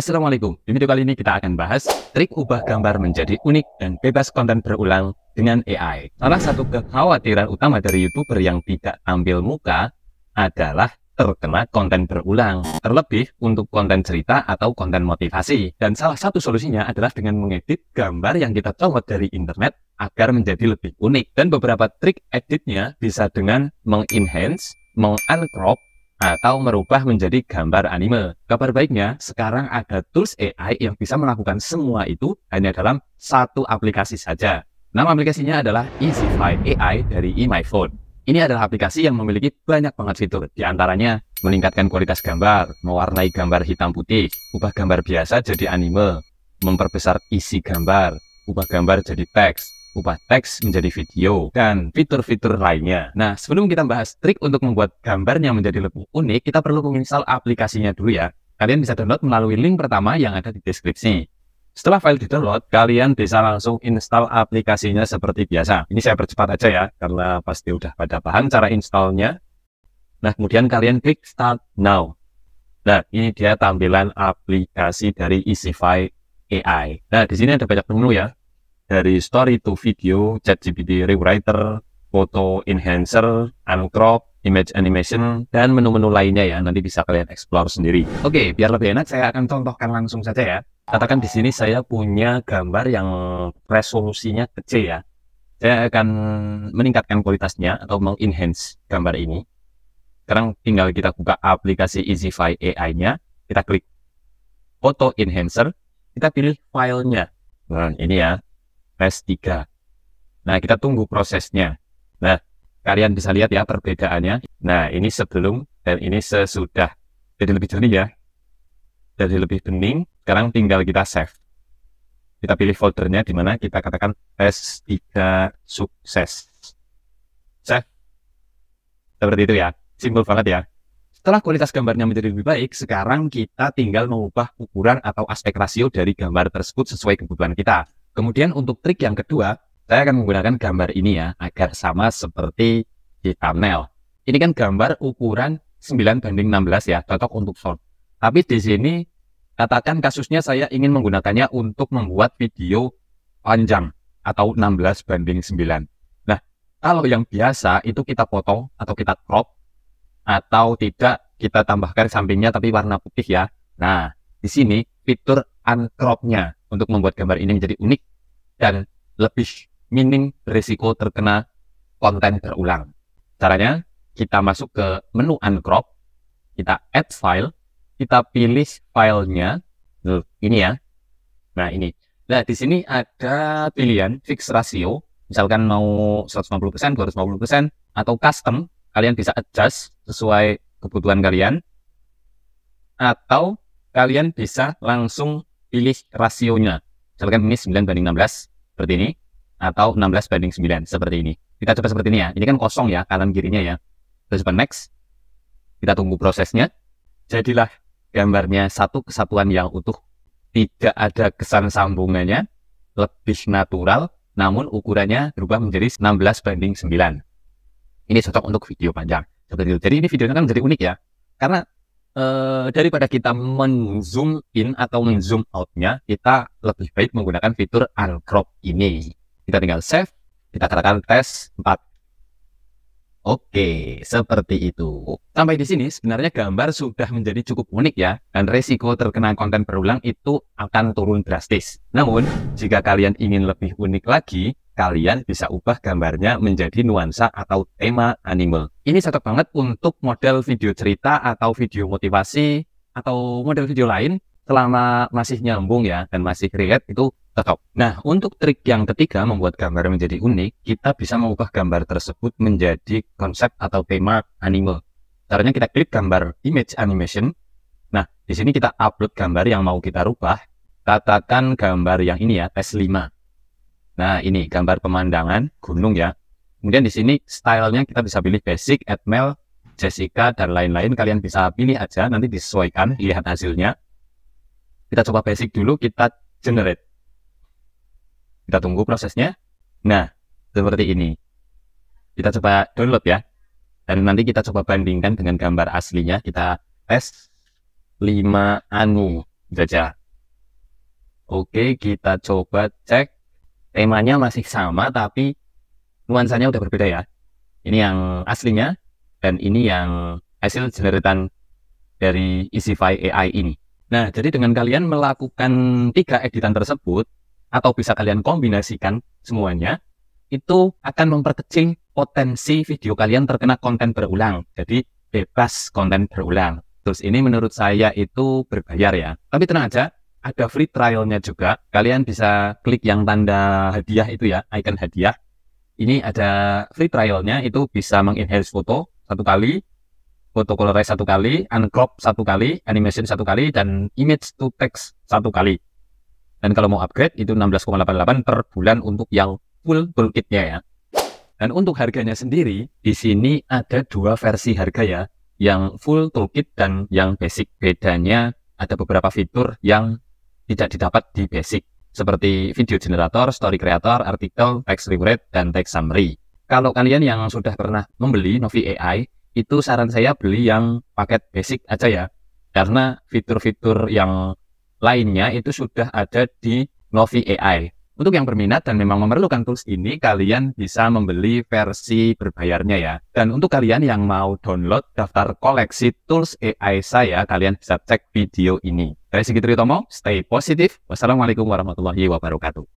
Assalamualaikum, di video kali ini kita akan bahas trik ubah gambar menjadi unik dan bebas konten berulang dengan AI. Salah satu kekhawatiran utama dari YouTuber yang tidak tampil muka adalah terkena konten berulang, terlebih untuk konten cerita atau konten motivasi. Dan salah satu solusinya adalah dengan mengedit gambar yang kita copot dari internet agar menjadi lebih unik. Dan beberapa trik editnya bisa dengan meng-enhance, meng-uncrop, atau merubah menjadi gambar anime. Kabar baiknya, sekarang ada tools AI yang bisa melakukan semua itu hanya dalam satu aplikasi saja. Nama aplikasinya adalah EasyFi AI dari eMyPhone. Ini adalah aplikasi yang memiliki banyak banget fitur, di meningkatkan kualitas gambar, mewarnai gambar hitam putih, ubah gambar biasa jadi anime, memperbesar isi gambar, ubah gambar jadi teks, ubah teks menjadi video, dan fitur-fitur lainnya. Nah, sebelum kita bahas trik untuk membuat gambarnya menjadi lebih unik, kita perlu menginstal aplikasinya dulu ya. Kalian bisa download melalui link pertama yang ada di deskripsi. Setelah file di-download, kalian bisa langsung install aplikasinya seperti biasa. Ini saya percepat aja ya, karena pasti udah pada paham cara installnya. Nah, kemudian kalian klik Start Now. Nah, ini dia tampilan aplikasi dari EasyFi AI. Nah, di sini ada banyak menu ya dari story to video, ChatGPT rewriter, foto enhancer, uncrop, image animation, dan menu-menu lainnya ya. Nanti bisa kalian explore sendiri. Oke, okay, biar lebih enak saya akan contohkan langsung saja ya. Katakan di sini saya punya gambar yang resolusinya kecil ya. Saya akan meningkatkan kualitasnya atau meng-enhance gambar ini. Sekarang tinggal kita buka aplikasi Easyfy AI-nya. Kita klik Foto Enhancer. Kita pilih filenya. Nah, ini ya, S3. Nah, kita tunggu prosesnya. Nah, kalian bisa lihat ya perbedaannya. Nah, ini sebelum dan ini sesudah. Jadi lebih jernih ya. Jadi lebih bening. Sekarang tinggal kita save. Kita pilih foldernya di mana kita katakan S3 sukses. Save. Seperti itu ya. Simpel banget ya. Setelah kualitas gambarnya menjadi lebih baik, sekarang kita tinggal mengubah ukuran atau aspek rasio dari gambar tersebut sesuai kebutuhan kita. Kemudian untuk trik yang kedua, saya akan menggunakan gambar ini ya, agar sama seperti di thumbnail. Ini kan gambar ukuran 9 banding 16 ya, cocok untuk short. Tapi di sini, katakan kasusnya saya ingin menggunakannya untuk membuat video panjang atau 16 banding 9. Nah, kalau yang biasa itu kita potong atau kita crop atau tidak kita tambahkan sampingnya tapi warna putih ya. Nah, di sini fitur uncropnya untuk membuat gambar ini menjadi unik dan lebih minim risiko terkena konten terulang. Caranya, kita masuk ke menu uncrop, kita add file, kita pilih filenya, ini ya. Nah, ini. Nah, di sini ada pilihan fix ratio, misalkan mau 150%, 250%, atau custom, kalian bisa adjust sesuai kebutuhan kalian. Atau kalian bisa langsung pilih rasionya. Misalkan ini 9 banding 16, seperti ini atau 16 banding 9 seperti ini kita coba seperti ini ya ini kan kosong ya kanan kirinya ya terus coba next kita tunggu prosesnya jadilah gambarnya satu kesatuan yang utuh tidak ada kesan sambungannya lebih natural namun ukurannya berubah menjadi 16 banding 9 ini cocok untuk video panjang seperti itu jadi ini videonya kan menjadi unik ya karena Eh, daripada kita menzoom in atau menzoom outnya, kita lebih baik menggunakan fitur uncrop ini. Kita tinggal save, kita katakan tes 4. Oke, seperti itu. Sampai di sini sebenarnya gambar sudah menjadi cukup unik ya, dan resiko terkena konten berulang itu akan turun drastis. Namun, jika kalian ingin lebih unik lagi, kalian bisa ubah gambarnya menjadi nuansa atau tema anime. Ini cocok banget untuk model video cerita atau video motivasi atau model video lain selama masih nyambung ya dan masih relate itu cocok. Nah, untuk trik yang ketiga membuat gambar menjadi unik, kita bisa mengubah gambar tersebut menjadi konsep atau tema anime. Caranya kita klik gambar image animation. Nah, di sini kita upload gambar yang mau kita rubah. Katakan gambar yang ini ya, S5. Nah, ini gambar pemandangan gunung ya. Kemudian di sini stylenya kita bisa pilih basic, atmel, Jessica, dan lain-lain. Kalian bisa pilih aja, nanti disesuaikan, lihat hasilnya. Kita coba basic dulu, kita generate. Kita tunggu prosesnya. Nah, seperti ini. Kita coba download ya. Dan nanti kita coba bandingkan dengan gambar aslinya. Kita tes 5 anu saja. Oke, kita coba cek temanya masih sama tapi nuansanya udah berbeda ya. Ini yang aslinya dan ini yang hasil generetan dari EasyFi AI ini. Nah, jadi dengan kalian melakukan tiga editan tersebut atau bisa kalian kombinasikan semuanya, itu akan memperkecil potensi video kalian terkena konten berulang. Jadi bebas konten berulang. Terus ini menurut saya itu berbayar ya. Tapi tenang aja, ada free trialnya juga. Kalian bisa klik yang tanda hadiah itu ya, icon hadiah. Ini ada free trialnya, itu bisa mengenhance foto satu kali, foto colorize satu kali, uncrop satu kali, animation satu kali, dan image to text satu kali. Dan kalau mau upgrade itu 16,88 per bulan untuk yang full toolkitnya ya. Dan untuk harganya sendiri, di sini ada dua versi harga ya, yang full toolkit dan yang basic. Bedanya ada beberapa fitur yang tidak didapat di basic seperti video generator, story creator, artikel, text rewrite, dan text summary. Kalau kalian yang sudah pernah membeli Novi AI, itu saran saya beli yang paket basic aja ya. Karena fitur-fitur yang lainnya itu sudah ada di Novi AI. Untuk yang berminat dan memang memerlukan tools ini, kalian bisa membeli versi berbayarnya ya. Dan untuk kalian yang mau download daftar koleksi tools AI saya, kalian bisa cek video ini. Dari Sigit Tomo, stay positif. Wassalamualaikum warahmatullahi wabarakatuh.